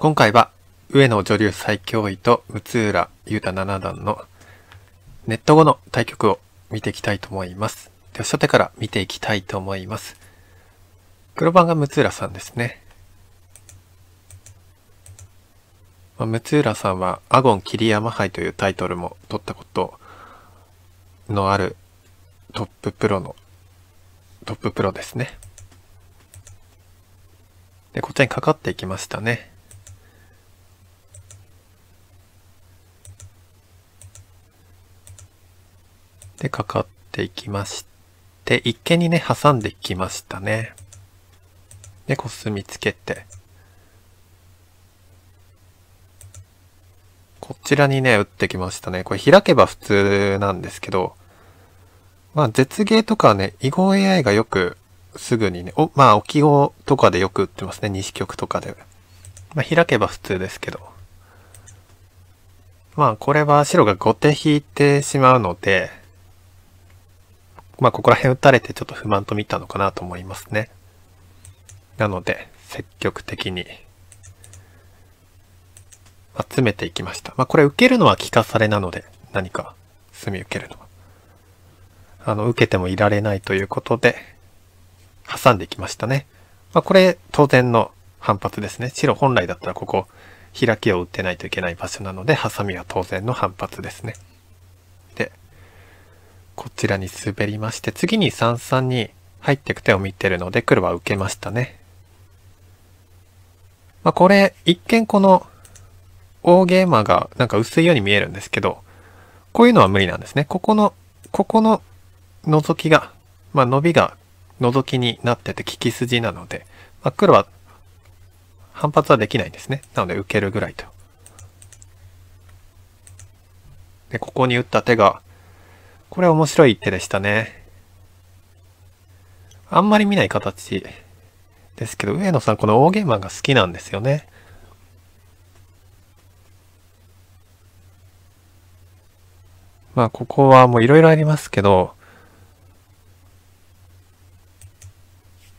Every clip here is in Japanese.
今回は上野女流最強位と六浦雄太七段のネット後の対局を見ていきたいと思います。では初手から見ていきたいと思います。黒番が六浦さんですね。六浦さんはアゴン桐山杯というタイトルも取ったことのあるトッププロのトッププロですね。で、こちらにかかっていきましたね。で、かかっていきまして、一間にね、挟んでいきましたね。で、コスミつけて。こちらにね、打ってきましたね。これ開けば普通なんですけど、まあ、絶芸とかね、囲碁 AI がよくすぐにね、お、まあ、置き碁とかでよく打ってますね。西局とかで。まあ、開けば普通ですけど。まあ、これは白が後手引いてしまうので、まあ、ここら辺打たれてちょっと不満と見たのかなと思いますね。なので、積極的に、集めていきました。まあ、これ受けるのは利かされなので、何か、隅受けるのは。あの、受けてもいられないということで、挟んでいきましたね。まあ、これ、当然の反発ですね。白本来だったらここ、開きを打ってないといけない場所なので、ハサミは当然の反発ですね。ちらに滑りまして、次に3三に入っていく手を見てるので、黒は受けましたね。まあ、これ、一見この、大ゲーマーがなんか薄いように見えるんですけど、こういうのは無理なんですね。ここの、ここの覗きが、まあ、伸びが覗きになってて利き筋なので、まあ、黒は反発はできないんですね。なので受けるぐらいと。で、ここに打った手が、これ面白い一手でしたね。あんまり見ない形ですけど、上野さんこの大ゲーマンが好きなんですよね。まあ、ここはもういろいろありますけど、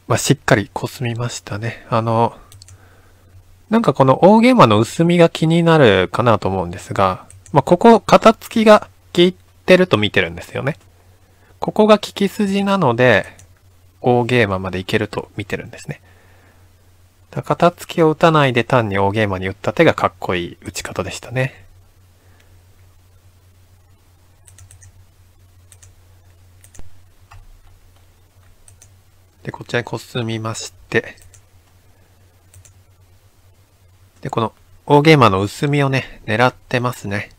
まあ、しっかりこすみましたね。あの、なんかこの大ゲーマの薄みが気になるかなと思うんですが、まあ、ここ、肩付きが効いってると見てるんですよね。ここが利き筋なので、大ゲーマまでいけると見てるんですね。肩付きを打たないで単に大ゲーマに打った手がかっこいい打ち方でしたね。で、こちらにコスみまして、で、この大ゲーマの薄みをね、狙ってますね。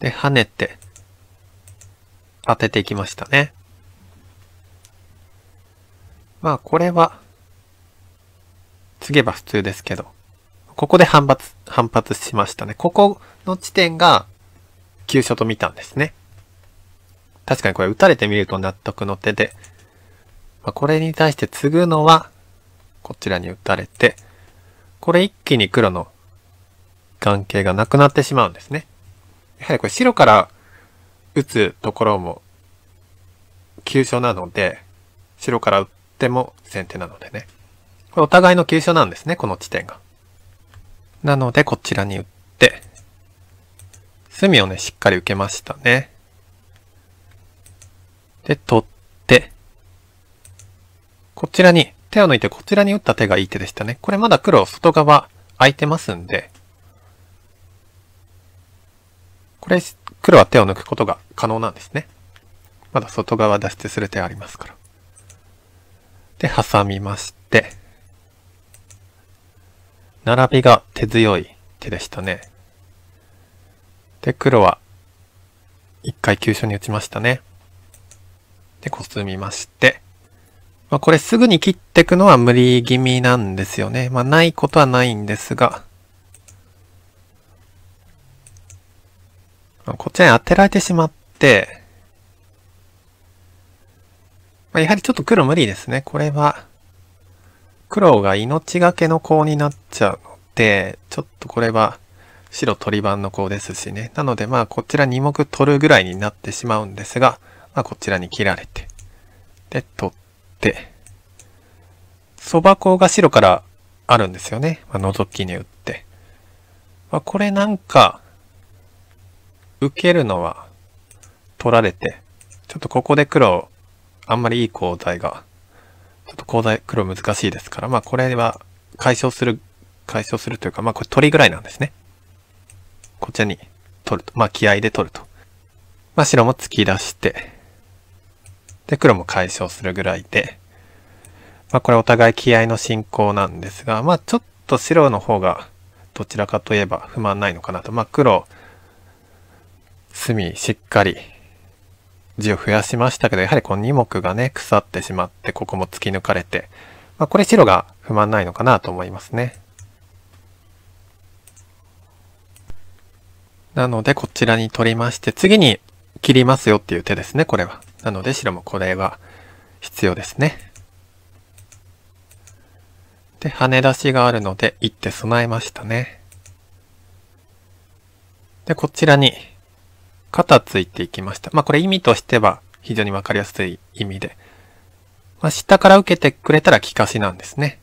で、跳ねて、当てていきましたね。まあ、これは、継げば普通ですけど、ここで反発、反発しましたね。ここの地点が、急所と見たんですね。確かにこれ打たれてみると納得の手で、まあ、これに対して継ぐのは、こちらに打たれて、これ一気に黒の眼形がなくなってしまうんですね。やはりこれ白から打つところも急所なので、白から打っても先手なのでね。これお互いの急所なんですね、この地点が。なので、こちらに打って、隅をね、しっかり受けましたね。で、取って、こちらに、手を抜いてこちらに打った手がいい手でしたね。これまだ黒外側空いてますんで、これ、黒は手を抜くことが可能なんですね。まだ外側脱出する手ありますから。で、挟みまして、並びが手強い手でしたね。で、黒は、一回急所に打ちましたね。で、コスみまして、まあ、これすぐに切っていくのは無理気味なんですよね。まあ、ないことはないんですが、こちらに当てられてしまって、まあ、やはりちょっと黒無理ですね。これは、黒が命がけのコウになっちゃうので、ちょっとこれは白取り番のコウですしね。なのでまあこちら2目取るぐらいになってしまうんですが、まあ、こちらに切られて、で、取って、そばコウが白からあるんですよね。まあ、覗きに打って。まあ、これなんか、受けるのは取られて、ちょっとここで黒、あんまりいいコウ材が、ちょっとコウ材黒難しいですから、まあこれは解消する、解消するというか、まあこれ取りぐらいなんですね。こちらに取ると。まあ気合で取ると。まあ白も突き出して、で、黒も解消するぐらいで、まあこれお互い気合の進行なんですが、まあちょっと白の方がどちらかといえば不満ないのかなと。まあ黒、隅しっかり地を増やしましたけど、やはりこの2目がね、腐ってしまって、ここも突き抜かれて、まあ、これ白が不満ないのかなと思いますね。なので、こちらに取りまして、次に切りますよっていう手ですね、これは。なので、白もこれは必要ですね。で、跳ね出しがあるので、一手備えましたね。で、こちらに肩ついていきました。まあこれ意味としては非常にわかりやすい意味で。まあ下から受けてくれたら気かしなんですね。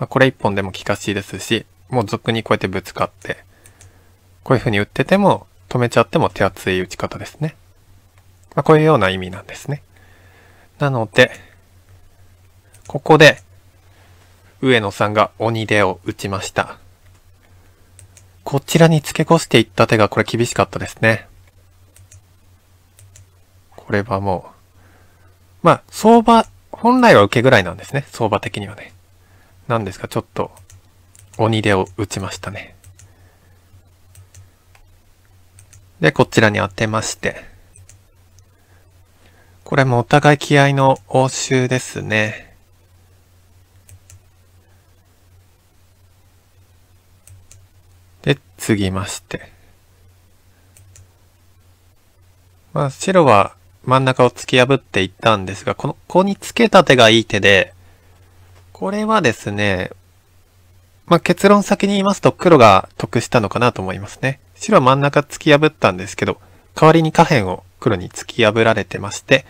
まあこれ一本でも効かしですし、もう俗にこうやってぶつかって、こういう風に打ってても止めちゃっても手厚い打ち方ですね。まあこういうような意味なんですね。なので、ここで上野さんが鬼手を打ちました。こちらに付け越していった手がこれ厳しかったですね。これはもう、まあ、相場、本来は受けぐらいなんですね。相場的にはね。なんですか、ちょっと、鬼手を打ちましたね。で、こちらに当てまして。これもお互い気合の応酬ですね。で、次まして。まあ、白は真ん中を突き破っていったんですが、この、ここにつけた手がいい手で、これはですね、まあ、結論先に言いますと黒が得したのかなと思いますね。白は真ん中突き破ったんですけど、代わりに下辺を黒に突き破られてまして、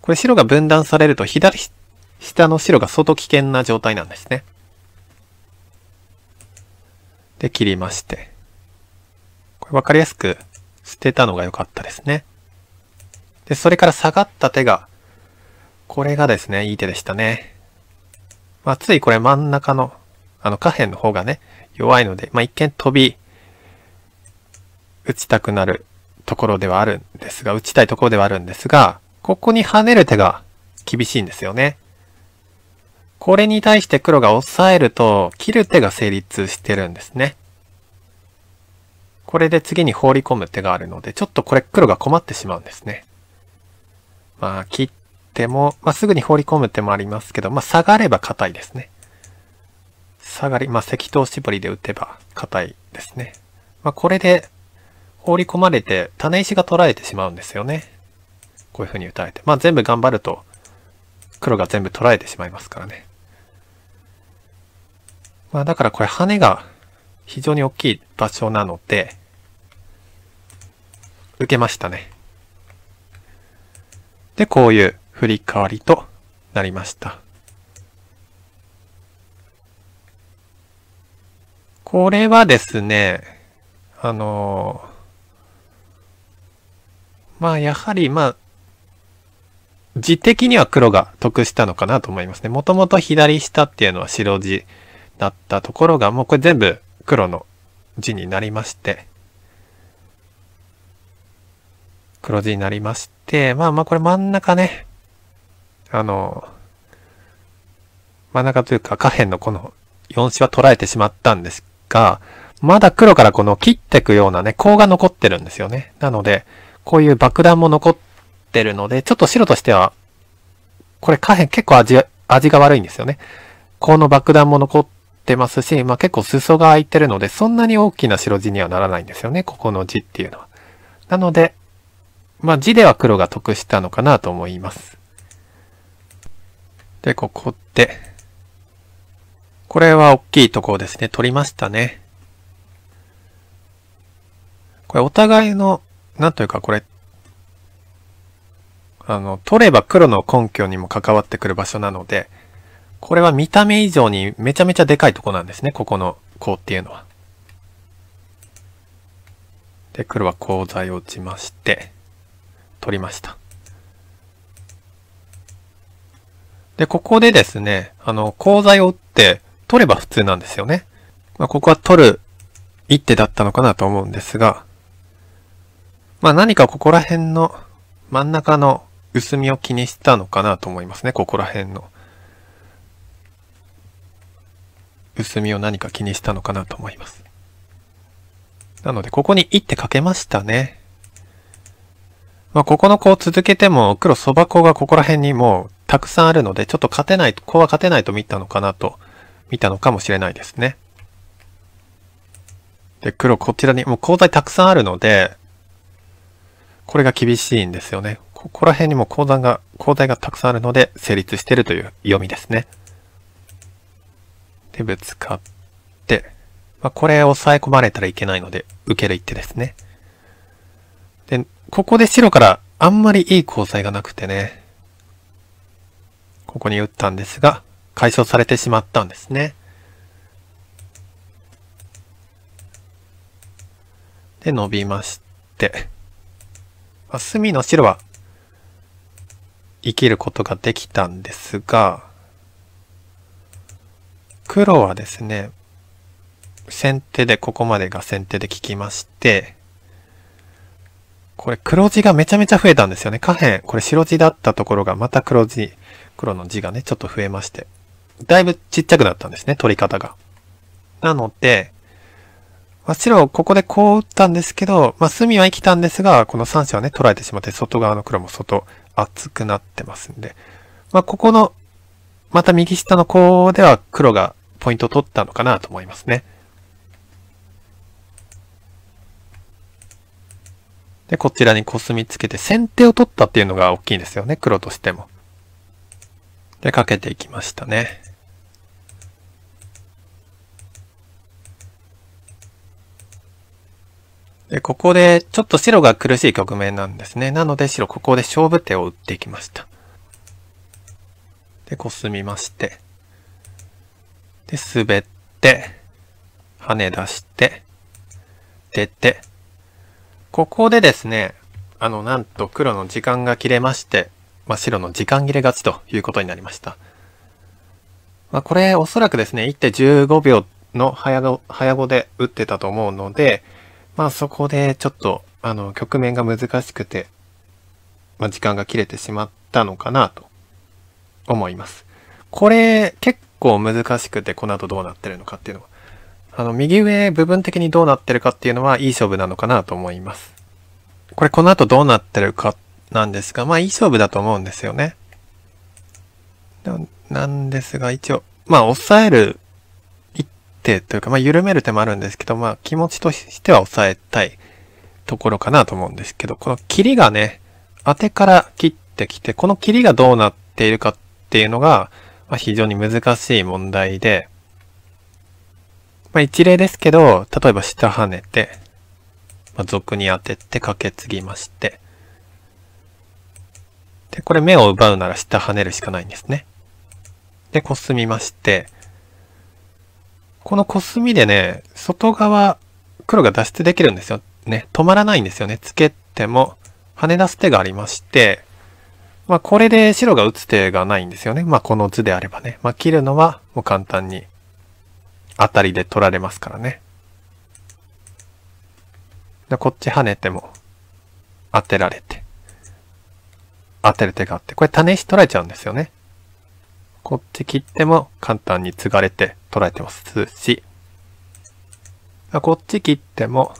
これ白が分断されると左下の白が相当危険な状態なんですね。で、切りまして。これ分かりやすく捨てたのが良かったですね。で、それから下がった手が、これがですね、いい手でしたね。まあ、ついこれ真ん中の、あの、下辺の方がね、弱いので、まあ、一見飛び、打ちたくなるところではあるんですが、打ちたいところではあるんですが、ここに跳ねる手が厳しいんですよね。これに対して黒が押さえると、切る手が成立してるんですね。これで次に放り込む手があるので、ちょっとこれ黒が困ってしまうんですね。まあ、切っても、まあ、すぐに放り込む手もありますけど、まあ、下がれば硬いですね。下がり、まあ、赤頭絞りで打てば硬いですね。まあ、これで放り込まれて、種石が取られてしまうんですよね。こういう風に打たれて。まあ、全部頑張ると、黒が全部取られてしまいますからね。まあ、だからこれ羽が非常に大きい場所なので、受けましたね。で、こういう振り替わりとなりました。これはですね、あのー、まあやはり、まあ、字的には黒が得したのかなと思いますね。もともと左下っていうのは白地だったところが、もうこれ全部黒の字になりまして、黒字になりまして、で、まあまあこれ真ん中ね、あの、真ん中というか下辺のこの4子は捉えてしまったんですが、まだ黒からこの切ってくようなね、コウが残ってるんですよね。なので、こういう爆弾も残ってるので、ちょっと白としては、これ下辺結構味、味が悪いんですよね。この爆弾も残ってますし、まあ結構裾が空いてるので、そんなに大きな白地にはならないんですよね、ここの地っていうのは。なので、まあ字では黒が得したのかなと思います。で、ここって、これは大きいところですね。取りましたね。これお互いの、なんというかこれ、あの、取れば黒の根拠にも関わってくる場所なので、これは見た目以上にめちゃめちゃでかいとこなんですね。ここのこうっていうのは。で、黒はコウ材を打ちまして、取りました。で、ここでですね、あの、鋼材を打って取れば普通なんですよね。まあ、ここは取る一手だったのかなと思うんですが、まあ何かここら辺の真ん中の薄みを気にしたのかなと思いますね。ここら辺の。薄みを何か気にしたのかなと思います。なので、ここに一手かけましたね。まあ、ここの子を続けても、黒そば粉がここら辺にもうたくさんあるので、ちょっと勝てないと、子は勝てないと見たのかなと、見たのかもしれないですね。で、黒こちらに、もう鋼材たくさんあるので、これが厳しいんですよね。ここら辺にも鉱山が、鉱材がたくさんあるので成立してるという読みですね。で、ぶつかって、まあ、これ抑え込まれたらいけないので、受ける一手ですね。で、ここで白からあんまりいい交際がなくてね。ここに打ったんですが、解消されてしまったんですね。で、伸びまして、まあ、隅の白は生きることができたんですが、黒はですね、先手で、ここまでが先手で効きまして、これ黒字がめちゃめちゃ増えたんですよね。下辺、これ白字だったところがまた黒字、黒の字がね、ちょっと増えまして。だいぶちっちゃくなったんですね、取り方が。なので、まあ、白ここでこう打ったんですけど、まあ、隅は生きたんですが、この3子はね、取られてしまって、外側の黒も外、厚くなってますんで。まあ、ここの、また右下のこうでは黒がポイントを取ったのかなと思いますね。で、こちらにコスミつけて先手を取ったっていうのが大きいですよね。黒としても。で、かけていきましたね。で、ここでちょっと白が苦しい局面なんですね。なので白ここで勝負手を打っていきました。で、コスみまして。で、滑って、跳ね出して、出て、ここでですね、あの、なんと黒の時間が切れまして、まあ、白の時間切れ勝ちということになりました。まあ、これおそらくですね、1手15秒の早碁早ごで打ってたと思うので、まあ、そこでちょっと、あの、局面が難しくて、まあ、時間が切れてしまったのかなと思います。これ、結構難しくて、この後どうなってるのかっていうのはあの、右上部分的にどうなってるかっていうのは、いい勝負なのかなと思います。これ、この後どうなってるかなんですが、まあ、いい勝負だと思うんですよね。なんですが、一応、まあ、抑える一手というか、まあ、緩める手もあるんですけど、まあ、気持ちとしては抑えたいところかなと思うんですけど、この切りがね、当てから切ってきて、この切りがどうなっているかっていうのが、まあ、非常に難しい問題で、まあ、一例ですけど、例えば下跳ねて、まあ、俗に当ててカケツぎまして、で、これ目を奪うなら下跳ねるしかないんですね。で、コスみまして、このコスミでね、外側、黒が脱出できるんですよ。ね、止まらないんですよね。つけても、跳ね出す手がありまして、まあこれで白が打つ手がないんですよね。まあこの図であればね。まあ切るのはもう簡単にあたりで取られますからね。で、こっち跳ねても、当てられて、当てる手があって、これ種石取られちゃうんですよね。こっち切っても簡単に継がれて取られてますし、こっち切っても、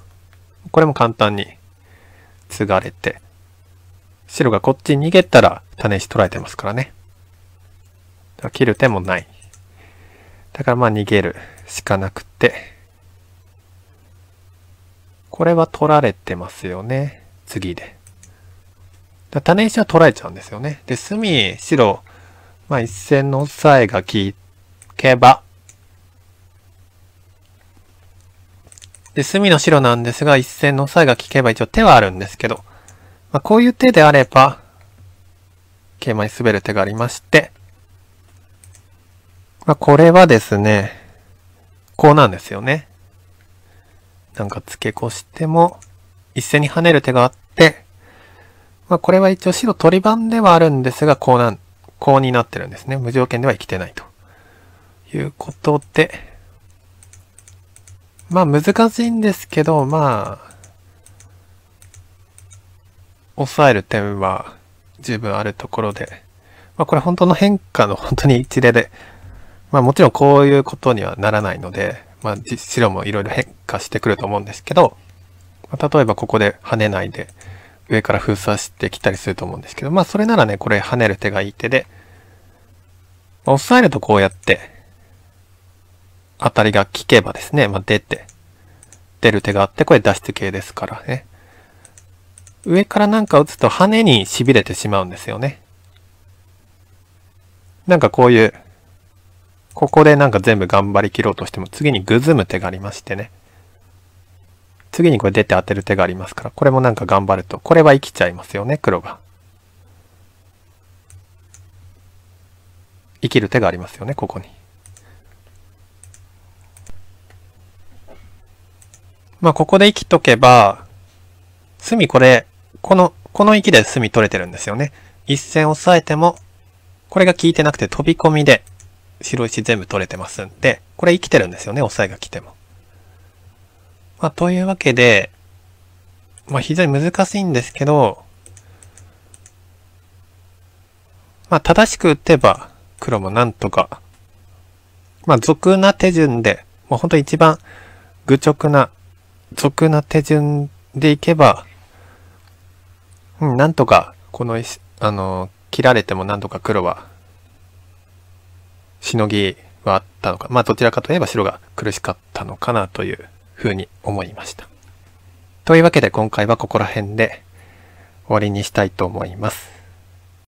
これも簡単に継がれて、白がこっち逃げたら種石取られてますからね。切る手もない。だからまあ逃げるしかなくて、これは取られてますよね。次で。だ種石は取られちゃうんですよね。で、隅、白、まあ一線のさえが効けば、で、隅の白なんですが、一線のさえが効けば一応手はあるんですけど、まあこういう手であれば、桂馬に滑る手がありまして、まあ、これはですね、こうなんですよね。なんか付け越しても、一斉に跳ねる手があって、まあ、これは一応白取り番ではあるんですが、こうなん、こうになってるんですね。無条件では生きてないと。いうことで、まあ難しいんですけど、まあ、抑える点は十分あるところで、まあこれ本当の変化の本当に一例でまあもちろんこういうことにはならないので、まあ白もいろいろ変化してくると思うんですけど、まあ、例えばここで跳ねないで上から封鎖してきたりすると思うんですけど、まあそれならね、これ跳ねる手がいい手で、まあ、押さえるとこうやって、当たりが効けばですね、まあ出て、出る手があって、これ脱出系ですからね。上からなんか打つと跳ねに痺れてしまうんですよね。なんかこういうここでなんか全部頑張り切ろうとしても、次にグズむ手がありましてね。次にこれ出て当てる手がありますから、これもなんか頑張ると、これは生きちゃいますよね、黒が。生きる手がありますよね、ここに。まあ、ここで生きとけば、隅これ、この、この域で隅取れてるんですよね。一線押さえても、これが効いてなくて飛び込みで、白石全部取れてますんで、これ生きてるんですよね、オサエが来ても。まあ、というわけで、まあ、非常に難しいんですけど、まあ、正しく打てば、黒もなんとか、まあ、俗な手順で、もう本当一番愚直な、俗な手順でいけば、うん、なんとか、この、石、あの、切られてもなんとか黒はしのぎはあったのか、まあどちらかといえば白が苦しかったのかなというふうに思いました。というわけで今回はここら辺で終わりにしたいと思います。